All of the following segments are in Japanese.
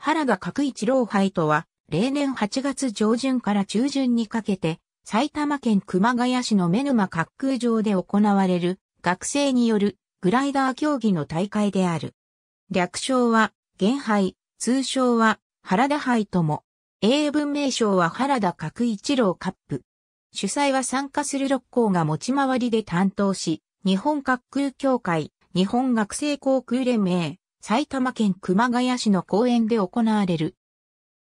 原田角一郎杯とは、例年8月上旬から中旬にかけて、埼玉県熊谷市の目沼滑空場で行われる、学生によるグライダー競技の大会である。略称は、原杯、通称は、原田杯とも。英文名称は原田角一郎カップ。主催は参加する6校が持ち回りで担当し、日本滑空協会、日本学生航空連盟、埼玉県熊谷市の公園で行われる。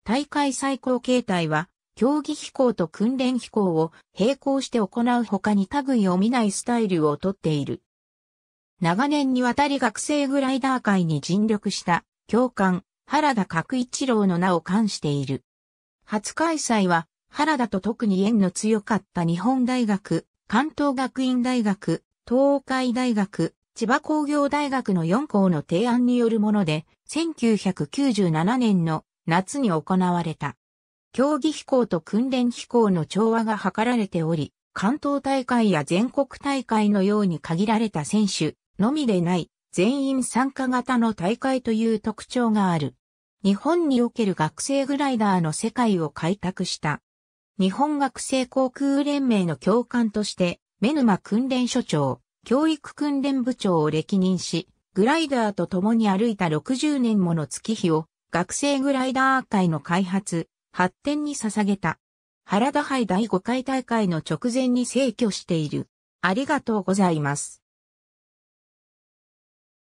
大会最高形態は、競技飛行と訓練飛行を並行して行う他に類を見ないスタイルをとっている。長年にわたり学生グライダー界に尽力した教官原田角一郎の名を冠している。初開催は原田と特に縁の強かった日本大学、関東学院大学、東海大学、千葉工業大学の4校の提案によるもので、1997年の夏に行われた。競技飛行と訓練飛行の調和が図られており、関東大会や全国大会のように限られた選手のみでない全員参加型の大会という特徴がある。日本における学生グライダーの世界を開拓した。日本学生航空連盟の教官として、目沼訓練所長、教育訓練部長を歴任し、グライダーと共に歩いた60年もの月日を学生グライダー会の開発、発展に捧げた。原田杯第5回大会の直前に逝去している。ありがとうございます。